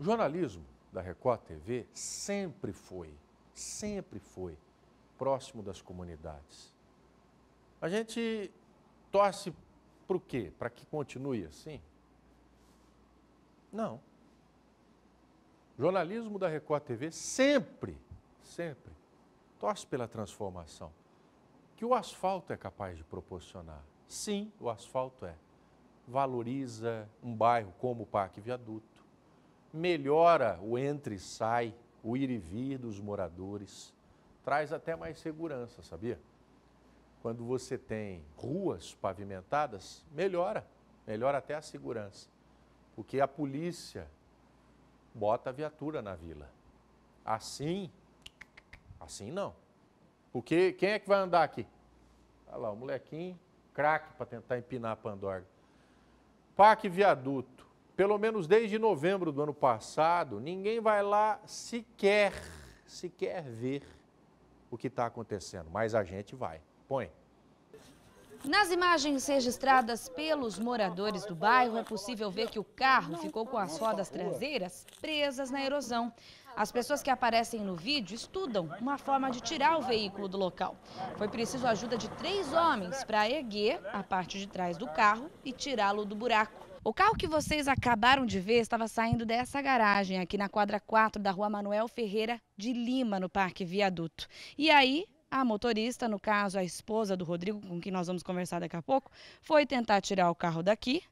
O jornalismo da Record TV sempre foi, sempre foi próximo das comunidades. A gente torce para o quê? Para que continue assim? Não. O jornalismo da Record TV sempre, sempre torce pela transformação que o asfalto é capaz de proporcionar. Sim, o asfalto é. Valoriza um bairro como o Parque Viaduto melhora o entre e sai, o ir e vir dos moradores, traz até mais segurança, sabia? Quando você tem ruas pavimentadas, melhora, melhora até a segurança, porque a polícia bota a viatura na vila. Assim, assim não. Porque quem é que vai andar aqui? Olha lá, o molequinho, craque para tentar empinar a Pandora. Parque viaduto pelo menos desde novembro do ano passado, ninguém vai lá sequer, sequer ver o que está acontecendo. Mas a gente vai. Põe. Nas imagens registradas pelos moradores do bairro, é possível ver que o carro ficou com as rodas traseiras presas na erosão. As pessoas que aparecem no vídeo estudam uma forma de tirar o veículo do local. Foi preciso a ajuda de três homens para erguer a parte de trás do carro e tirá-lo do buraco. O carro que vocês acabaram de ver estava saindo dessa garagem aqui na quadra 4 da rua Manuel Ferreira de Lima, no Parque Viaduto. E aí, a motorista, no caso a esposa do Rodrigo, com quem nós vamos conversar daqui a pouco, foi tentar tirar o carro daqui,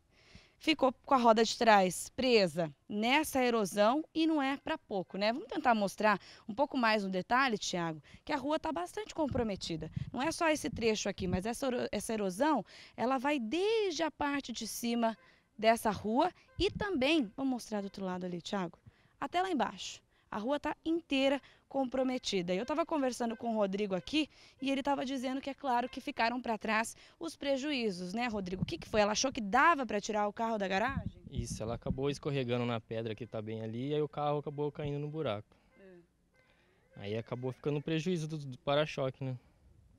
ficou com a roda de trás presa nessa erosão e não é para pouco, né? Vamos tentar mostrar um pouco mais no um detalhe, Tiago, que a rua está bastante comprometida. Não é só esse trecho aqui, mas essa, essa erosão, ela vai desde a parte de cima dessa rua e também, vou mostrar do outro lado ali, Thiago, até lá embaixo. A rua está inteira comprometida. Eu estava conversando com o Rodrigo aqui e ele estava dizendo que é claro que ficaram para trás os prejuízos, né, Rodrigo? O que, que foi? Ela achou que dava para tirar o carro da garagem? Isso, ela acabou escorregando na pedra que está bem ali e aí o carro acabou caindo no buraco. É. Aí acabou ficando prejuízo do, do para-choque, né?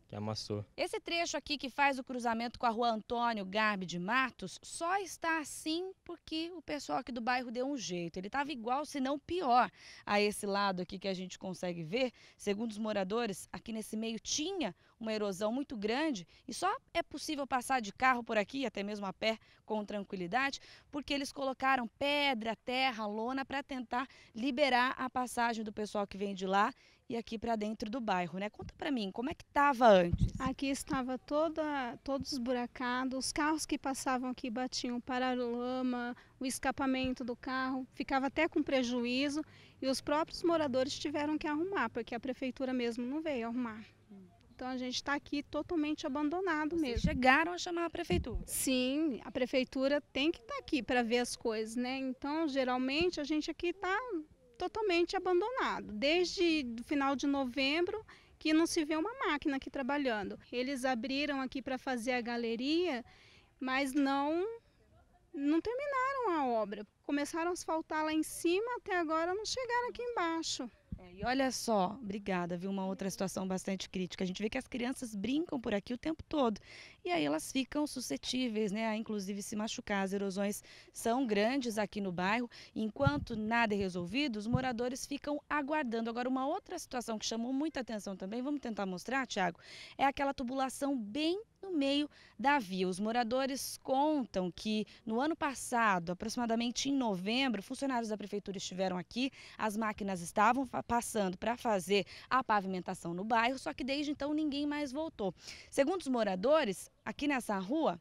que amassou. Esse trecho aqui que faz o cruzamento com a rua Antônio Garbi de Matos só está assim porque o pessoal aqui do bairro deu um jeito. Ele estava igual, se não pior, a esse lado aqui que a gente consegue ver. Segundo os moradores, aqui nesse meio tinha uma erosão muito grande e só é possível passar de carro por aqui, até mesmo a pé, com tranquilidade, porque eles colocaram pedra, terra, lona para tentar liberar a passagem do pessoal que vem de lá e aqui para dentro do bairro, né? Conta para mim, como é que estava antes? Aqui estava toda todos buracados, os carros que passavam aqui batiam para a lama, o escapamento do carro ficava até com prejuízo e os próprios moradores tiveram que arrumar, porque a prefeitura mesmo não veio arrumar. Então a gente está aqui totalmente abandonado Vocês mesmo. Chegaram a chamar a prefeitura? Sim, a prefeitura tem que estar tá aqui para ver as coisas, né? Então geralmente a gente aqui está totalmente abandonado. Desde o final de novembro que não se vê uma máquina aqui trabalhando. Eles abriram aqui para fazer a galeria, mas não não terminaram a obra. Começaram a asfaltar lá em cima, até agora não chegaram aqui embaixo. E olha só, obrigada, viu? Uma outra situação bastante crítica. A gente vê que as crianças brincam por aqui o tempo todo. E aí elas ficam suscetíveis, né? A inclusive se machucar. As erosões são grandes aqui no bairro. Enquanto nada é resolvido, os moradores ficam aguardando. Agora, uma outra situação que chamou muita atenção também, vamos tentar mostrar, Tiago, é aquela tubulação bem no meio da via. Os moradores contam que no ano passado, aproximadamente em novembro, funcionários da prefeitura estiveram aqui, as máquinas estavam passando para fazer a pavimentação no bairro, só que desde então ninguém mais voltou. Segundo os moradores, aqui nessa rua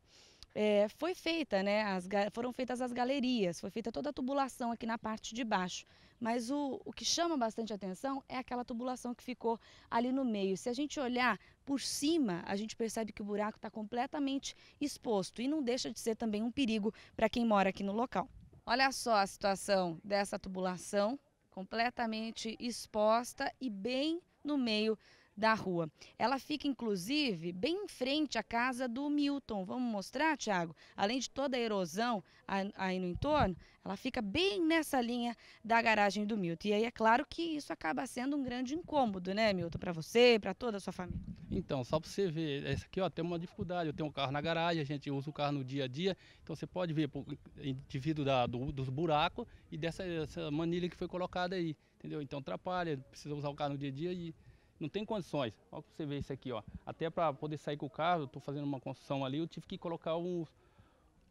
é, foi feita, né, as, foram feitas as galerias, foi feita toda a tubulação aqui na parte de baixo. Mas o, o que chama bastante atenção é aquela tubulação que ficou ali no meio. Se a gente olhar por cima, a gente percebe que o buraco está completamente exposto e não deixa de ser também um perigo para quem mora aqui no local. Olha só a situação dessa tubulação, completamente exposta e bem no meio da rua. Ela fica, inclusive, bem em frente à casa do Milton. Vamos mostrar, Tiago? Além de toda a erosão aí no entorno, ela fica bem nessa linha da garagem do Milton. E aí é claro que isso acaba sendo um grande incômodo, né, Milton, para você, para toda a sua família. Então, só para você ver, essa aqui ó, tem uma dificuldade. Eu tenho um carro na garagem, a gente usa o carro no dia a dia. Então você pode ver, devido da, do, dos buracos e dessa manilha que foi colocada aí. Entendeu? Então atrapalha, precisa usar o carro no dia a dia e não tem condições. Olha que você vê isso aqui, ó. Até para poder sair com o carro, estou fazendo uma construção ali, eu tive que colocar um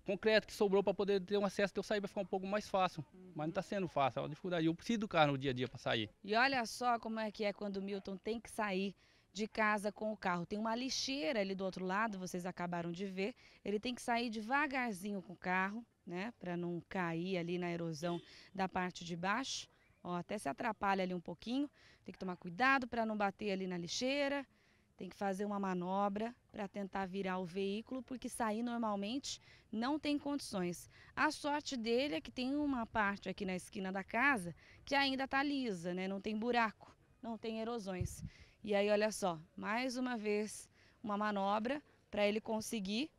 concreto que sobrou para poder ter um acesso para eu sair vai ficar um pouco mais fácil. Mas não está sendo fácil, é uma dificuldade. Eu preciso do carro no dia a dia para sair. E olha só como é que é quando o Milton tem que sair de casa com o carro. Tem uma lixeira ali do outro lado, vocês acabaram de ver. Ele tem que sair devagarzinho com o carro, né, para não cair ali na erosão da parte de baixo. Ó, até se atrapalha ali um pouquinho. Tem que tomar cuidado para não bater ali na lixeira. Tem que fazer uma manobra para tentar virar o veículo, porque sair normalmente não tem condições. A sorte dele é que tem uma parte aqui na esquina da casa que ainda está lisa, né? Não tem buraco, não tem erosões. E aí, olha só, mais uma vez uma manobra para ele conseguir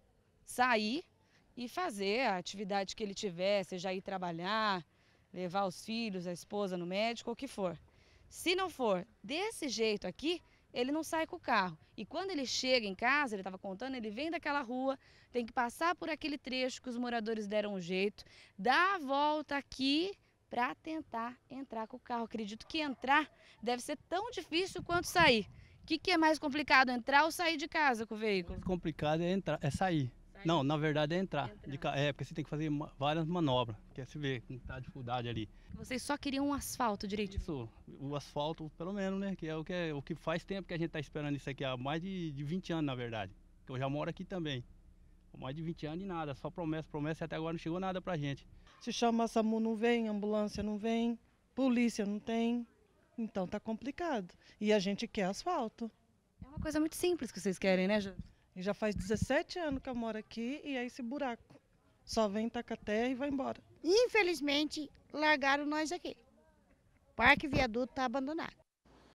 sair e fazer a atividade que ele tiver, seja ir trabalhar, levar os filhos, a esposa no médico, ou o que for. Se não for desse jeito aqui, ele não sai com o carro. E quando ele chega em casa, ele estava contando, ele vem daquela rua, tem que passar por aquele trecho que os moradores deram um jeito, dá a volta aqui para tentar entrar com o carro. Acredito que entrar deve ser tão difícil quanto sair. O que, que, é mais complicado, entrar ou sair de casa com o veículo? O mais complicado é entrar, é sair. Tá não, na verdade é entrar. entrar. De, é, porque você tem que fazer várias manobras. quer se ver que é tá a dificuldade ali. Vocês só queriam um asfalto direito? Isso, o asfalto, pelo menos, né? Que é o que, é, o que faz tempo que a gente está esperando isso aqui, há mais de, de 20 anos, na verdade. Que eu já moro aqui também. Mais de 20 anos e nada, só promessa, promessa e até agora não chegou nada pra gente. Se chama SAMU não vem, ambulância não vem, polícia não tem. Então tá complicado. E a gente quer asfalto. É uma coisa muito simples que vocês querem, né, Júlio? E já faz 17 anos que eu moro aqui e é esse buraco. Só vem taca terra e vai embora. Infelizmente, largaram nós aqui. O Parque Viaduto está abandonado.